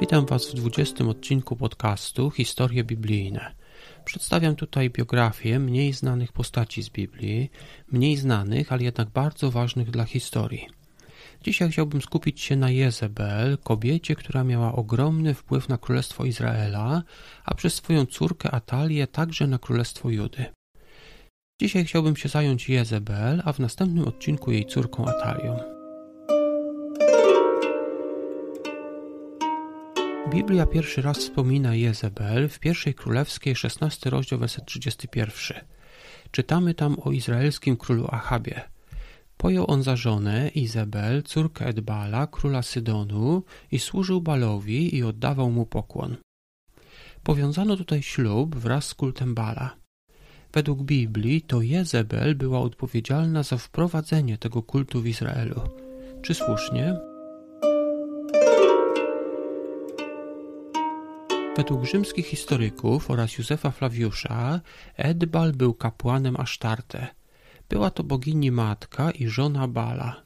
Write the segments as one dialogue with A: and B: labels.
A: Witam Was w 20 odcinku podcastu Historie biblijne. Przedstawiam tutaj biografię mniej znanych postaci z Biblii, mniej znanych, ale jednak bardzo ważnych dla historii. Dzisiaj chciałbym skupić się na Jezebel, kobiecie, która miała ogromny wpływ na Królestwo Izraela, a przez swoją córkę Atalię także na Królestwo Judy. Dzisiaj chciałbym się zająć Jezebel, a w następnym odcinku jej córką Atalią. Biblia pierwszy raz wspomina Jezebel w pierwszej królewskiej 16 rozdział werset 31. Czytamy tam o izraelskim królu Achabie. Pojął on za żonę Izabel, córkę Edbala, króla Sydonu i służył Balowi i oddawał mu pokłon. Powiązano tutaj ślub wraz z kultem Bala. Według Biblii to Jezebel była odpowiedzialna za wprowadzenie tego kultu w Izraelu. Czy słusznie? Według rzymskich historyków oraz Józefa Flawiusza Edbal był kapłanem Asztarte. Była to bogini matka i żona Bala.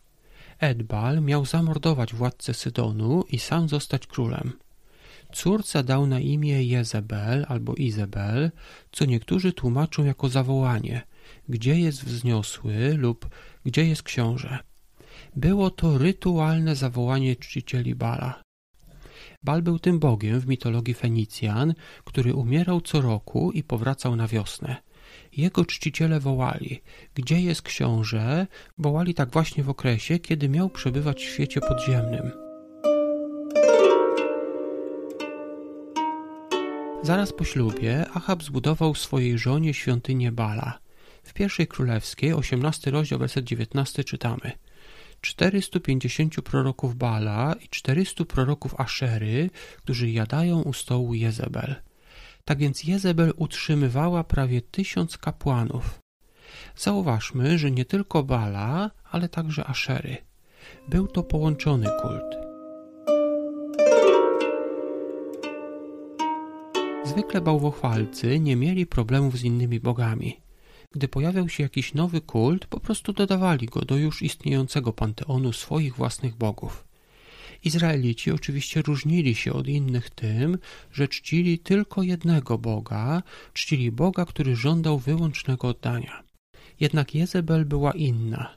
A: Edbal miał zamordować władcę Sydonu i sam zostać królem. Córce dał na imię Jezebel albo Izabel, co niektórzy tłumaczą jako zawołanie gdzie jest wzniosły lub gdzie jest książę. Było to rytualne zawołanie czcicieli Bala. Bal był tym bogiem w mitologii Fenicjan, który umierał co roku i powracał na wiosnę. Jego czciciele wołali, gdzie jest książę, wołali tak właśnie w okresie, kiedy miał przebywać w świecie podziemnym. Zaraz po ślubie Achab zbudował swojej żonie świątynię Bala. W pierwszej królewskiej, 18 rozdział, werset 19 czytamy – 450 proroków Bala i 400 proroków Aszery, którzy jadają u stołu Jezebel. Tak więc Jezebel utrzymywała prawie tysiąc kapłanów. Zauważmy, że nie tylko Bala, ale także Aszery. Był to połączony kult. Zwykle bałwochwalcy nie mieli problemów z innymi bogami. Gdy pojawiał się jakiś nowy kult, po prostu dodawali go do już istniejącego panteonu swoich własnych bogów. Izraelici oczywiście różnili się od innych tym, że czcili tylko jednego Boga, czcili Boga, który żądał wyłącznego oddania. Jednak Jezebel była inna.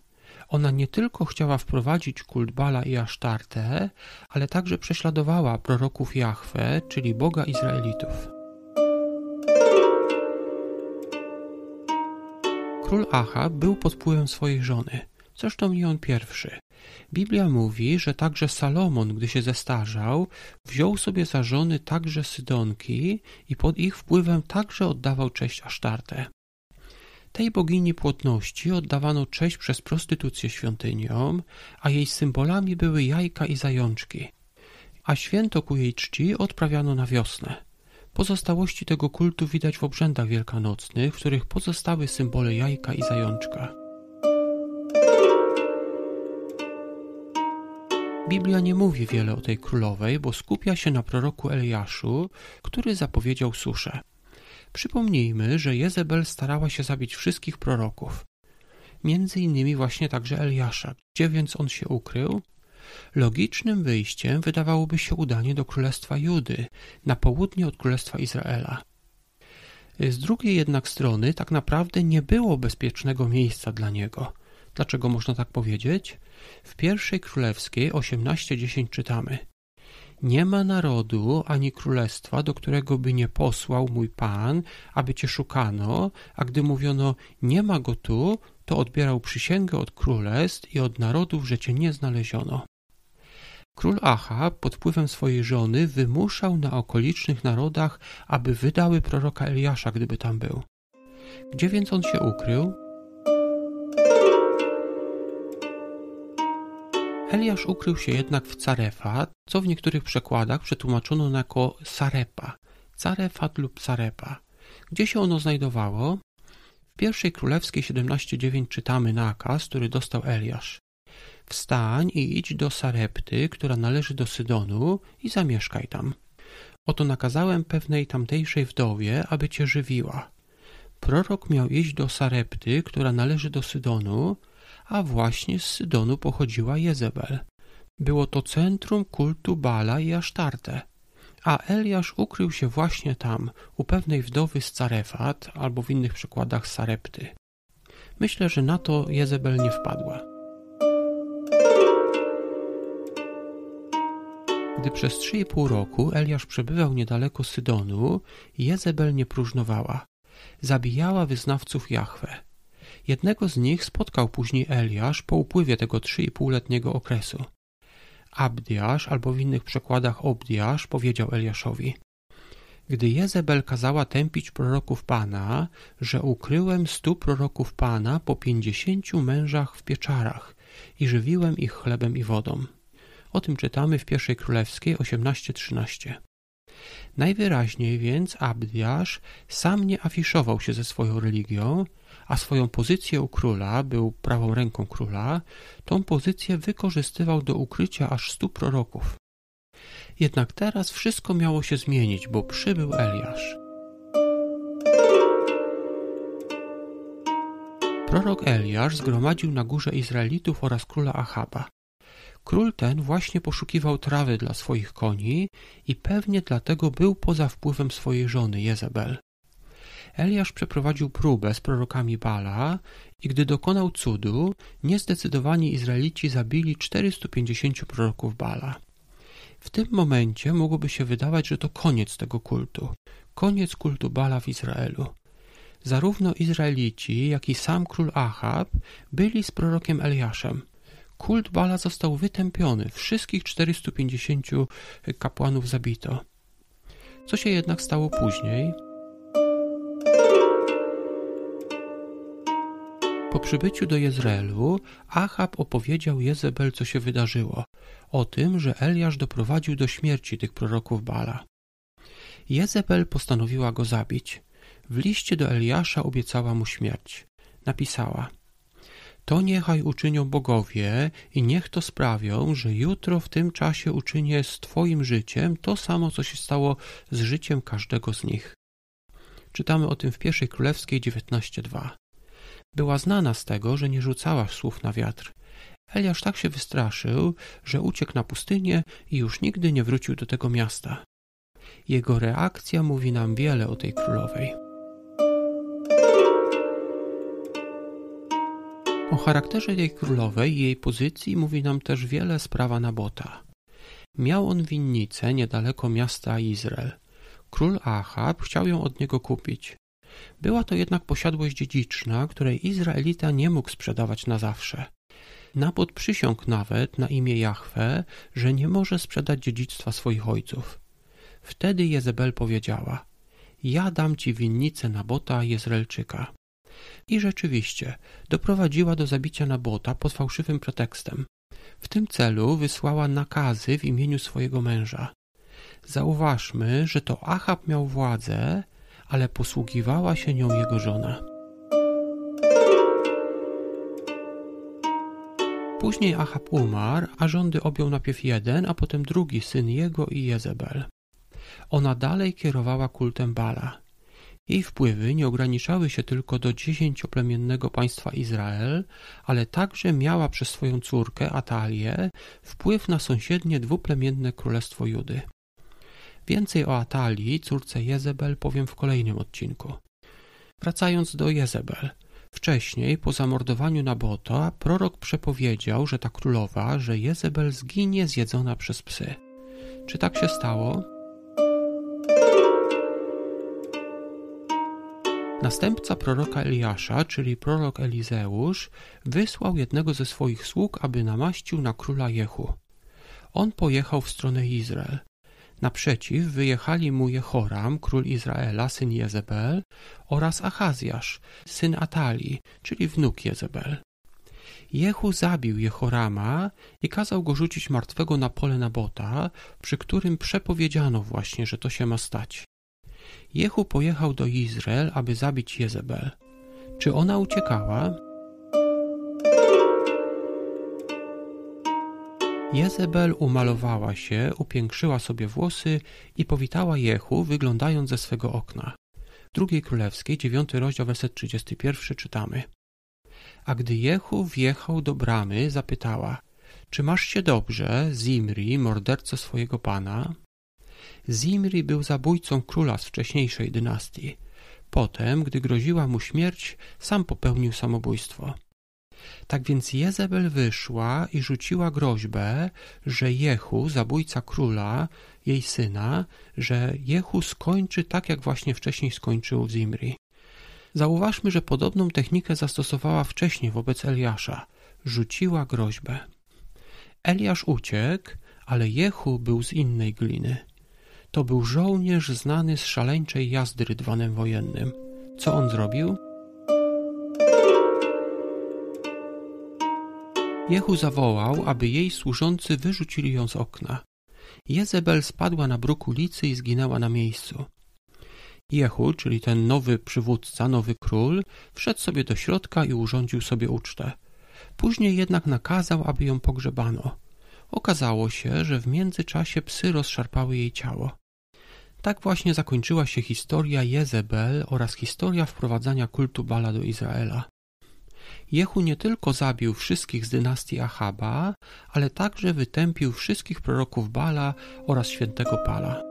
A: Ona nie tylko chciała wprowadzić kult Bala i Asztarte, ale także prześladowała proroków Jahwe, czyli Boga Izraelitów. Król Ahab był pod wpływem swojej żony, zresztą nie on pierwszy. Biblia mówi, że także Salomon, gdy się zestarzał, wziął sobie za żony także Sydonki i pod ich wpływem także oddawał cześć Asztarte. Tej bogini płodności oddawano cześć przez prostytucję świątyniom, a jej symbolami były jajka i zajączki, a święto ku jej czci odprawiano na wiosnę. Pozostałości tego kultu widać w obrzędach wielkanocnych, w których pozostały symbole jajka i zajączka. Biblia nie mówi wiele o tej królowej, bo skupia się na proroku Eliaszu, który zapowiedział suszę. Przypomnijmy, że Jezebel starała się zabić wszystkich proroków, między innymi właśnie także Eliasza. Gdzie więc on się ukrył? Logicznym wyjściem wydawałoby się udanie do Królestwa Judy, na południe od Królestwa Izraela. Z drugiej jednak strony tak naprawdę nie było bezpiecznego miejsca dla niego. Dlaczego można tak powiedzieć? W pierwszej królewskiej 18:10 czytamy: Nie ma narodu ani królestwa, do którego by nie posłał mój pan, aby cię szukano, a gdy mówiono: Nie ma go tu, to odbierał przysięgę od królestw i od narodów, że cię nie znaleziono. Król Acha pod wpływem swojej żony wymuszał na okolicznych narodach, aby wydały proroka Eliasza, gdyby tam był. Gdzie więc on się ukrył? Eliasz ukrył się jednak w Carefa, co w niektórych przekładach przetłumaczono jako Sarepa, Carefat lub Sarepa. Gdzie się ono znajdowało? W pierwszej królewskiej 17.9 czytamy nakaz, który dostał Eliasz. Wstań i idź do Sarepty, która należy do Sydonu i zamieszkaj tam. Oto nakazałem pewnej tamtejszej wdowie, aby cię żywiła. Prorok miał iść do Sarepty, która należy do Sydonu, a właśnie z Sydonu pochodziła Jezebel. Było to centrum kultu Bala i Asztarte. A Eliasz ukrył się właśnie tam, u pewnej wdowy z Carefat, albo w innych przykładach Sarepty. Myślę, że na to Jezebel nie wpadła. Gdy przez trzy i pół roku Eliasz przebywał niedaleko Sydonu, Jezebel nie próżnowała. Zabijała wyznawców Jahwe. Jednego z nich spotkał później Eliasz po upływie tego trzy i półletniego okresu. Abdiasz, albo w innych przekładach Obdiasz, powiedział Eliaszowi – gdy Jezebel kazała tępić proroków Pana, że ukryłem stu proroków Pana po pięćdziesięciu mężach w pieczarach i żywiłem ich chlebem i wodą. O tym czytamy w I Królewskiej 18:13. Najwyraźniej więc Abdiasz sam nie afiszował się ze swoją religią, a swoją pozycję u króla, był prawą ręką króla, tą pozycję wykorzystywał do ukrycia aż stu proroków. Jednak teraz wszystko miało się zmienić, bo przybył Eliasz. Prorok Eliasz zgromadził na górze Izraelitów oraz króla Achaba. Król ten właśnie poszukiwał trawy dla swoich koni i pewnie dlatego był poza wpływem swojej żony Jezebel. Eliasz przeprowadził próbę z prorokami Bala i gdy dokonał cudu, niezdecydowani Izraelici zabili 450 proroków Bala. W tym momencie mogłoby się wydawać, że to koniec tego kultu, koniec kultu Bala w Izraelu. Zarówno Izraelici, jak i sam król Ahab byli z prorokiem Eliaszem – Kult Bala został wytępiony, wszystkich 450 kapłanów zabito. Co się jednak stało później? Po przybyciu do Jezreelu Achab opowiedział Jezebel, co się wydarzyło, o tym, że Eliasz doprowadził do śmierci tych proroków Bala. Jezebel postanowiła go zabić. W liście do Eliasza obiecała mu śmierć. Napisała – to niechaj uczynią bogowie i niech to sprawią, że jutro w tym czasie uczynię z Twoim życiem to samo, co się stało z życiem każdego z nich. Czytamy o tym w pierwszej Królewskiej 19.2. Była znana z tego, że nie rzucała słów na wiatr. Eliasz tak się wystraszył, że uciekł na pustynię i już nigdy nie wrócił do tego miasta. Jego reakcja mówi nam wiele o tej królowej. O charakterze tej królowej i jej pozycji mówi nam też wiele sprawa Nabota. Miał on winnicę niedaleko miasta Izrael. Król Ahab chciał ją od niego kupić. Była to jednak posiadłość dziedziczna, której Izraelita nie mógł sprzedawać na zawsze. Nabot przysiągł nawet na imię Jahwe, że nie może sprzedać dziedzictwa swoich ojców. Wtedy Jezebel powiedziała: Ja dam ci winnicę Nabota Jezraelczyka. I rzeczywiście doprowadziła do zabicia Nabota pod fałszywym pretekstem. W tym celu wysłała nakazy w imieniu swojego męża. Zauważmy, że to Achab miał władzę, ale posługiwała się nią jego żona. Później Achab umarł, a rządy objął najpierw jeden, a potem drugi syn jego i Jezebel. Ona dalej kierowała kultem Bala. Jej wpływy nie ograniczały się tylko do dziesięcioplemiennego państwa Izrael, ale także miała przez swoją córkę Atalię wpływ na sąsiednie dwuplemienne królestwo Judy. Więcej o Atalii, córce Jezebel, powiem w kolejnym odcinku. Wracając do Jezebel. Wcześniej, po zamordowaniu Nabota, prorok przepowiedział, że ta królowa, że Jezebel zginie zjedzona przez psy. Czy tak się stało? Następca proroka Eliasza, czyli prorok Elizeusz, wysłał jednego ze swoich sług, aby namaścił na króla Jehu. On pojechał w stronę Izrael. Naprzeciw wyjechali mu Jehoram, król Izraela, syn Jezebel, oraz Achazjasz, syn Atali, czyli wnuk Jezebel. Jehu zabił Jehorama i kazał go rzucić martwego na pole Nabota, przy którym przepowiedziano właśnie, że to się ma stać. Jehu pojechał do Izrael, aby zabić Jezebel. Czy ona uciekała? Jezebel umalowała się, upiększyła sobie włosy i powitała Jehu, wyglądając ze swego okna. W drugiej królewskiej, 9 rozdział, werset 31 czytamy. A gdy Jehu wjechał do bramy, zapytała: Czy masz się dobrze, Zimri, morderco swojego pana? Zimri był zabójcą króla z wcześniejszej dynastii. Potem, gdy groziła mu śmierć, sam popełnił samobójstwo. Tak więc Jezebel wyszła i rzuciła groźbę, że Jehu, zabójca króla, jej syna, że Jehu skończy tak, jak właśnie wcześniej skończył Zimri. Zauważmy, że podobną technikę zastosowała wcześniej wobec Eliasza. Rzuciła groźbę. Eliasz uciekł, ale Jehu był z innej gliny. To był żołnierz znany z szaleńczej jazdy rydwanem wojennym. Co on zrobił? Jehu zawołał, aby jej służący wyrzucili ją z okna. Jezebel spadła na bruk ulicy i zginęła na miejscu. Jehu, czyli ten nowy przywódca, nowy król, wszedł sobie do środka i urządził sobie ucztę. Później jednak nakazał, aby ją pogrzebano. Okazało się, że w międzyczasie psy rozszarpały jej ciało. Tak właśnie zakończyła się historia Jezebel oraz historia wprowadzania kultu Bala do Izraela. Jehu nie tylko zabił wszystkich z dynastii Ahaba, ale także wytępił wszystkich proroków Bala oraz świętego Pala.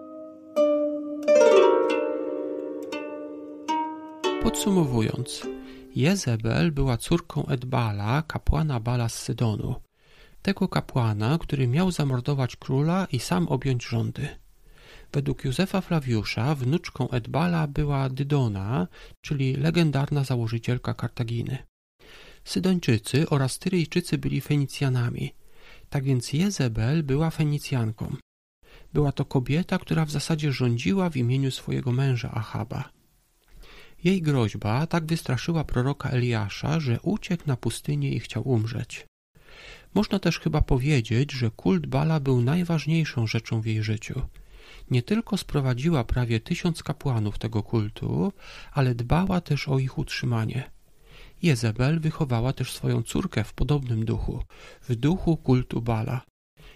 A: Podsumowując, Jezebel była córką Edbala, kapłana Bala z Sydonu. Tego kapłana, który miał zamordować króla i sam objąć rządy. Według Józefa Flawiusza wnuczką Edbala była Dydona, czyli legendarna założycielka Kartaginy. Sydończycy oraz Tyryjczycy byli Fenicjanami. Tak więc Jezebel była Fenicjanką. Była to kobieta, która w zasadzie rządziła w imieniu swojego męża Ahaba. Jej groźba tak wystraszyła proroka Eliasza, że uciekł na pustynię i chciał umrzeć. Można też chyba powiedzieć, że kult Bala był najważniejszą rzeczą w jej życiu nie tylko sprowadziła prawie tysiąc kapłanów tego kultu, ale dbała też o ich utrzymanie. Jezebel wychowała też swoją córkę w podobnym duchu, w duchu kultu Bala.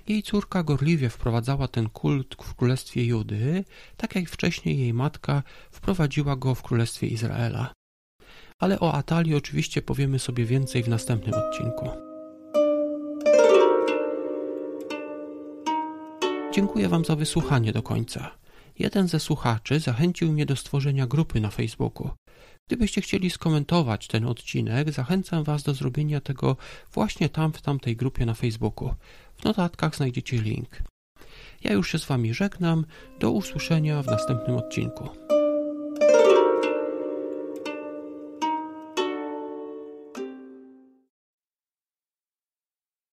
A: Jej córka gorliwie wprowadzała ten kult w królestwie Judy, tak jak wcześniej jej matka wprowadziła go w królestwie Izraela. Ale o Atali oczywiście powiemy sobie więcej w następnym odcinku. Dziękuję Wam za wysłuchanie do końca. Jeden ze słuchaczy zachęcił mnie do stworzenia grupy na Facebooku. Gdybyście chcieli skomentować ten odcinek, zachęcam Was do zrobienia tego właśnie tam w tamtej grupie na Facebooku. W notatkach znajdziecie link. Ja już się z Wami żegnam. Do usłyszenia w następnym odcinku.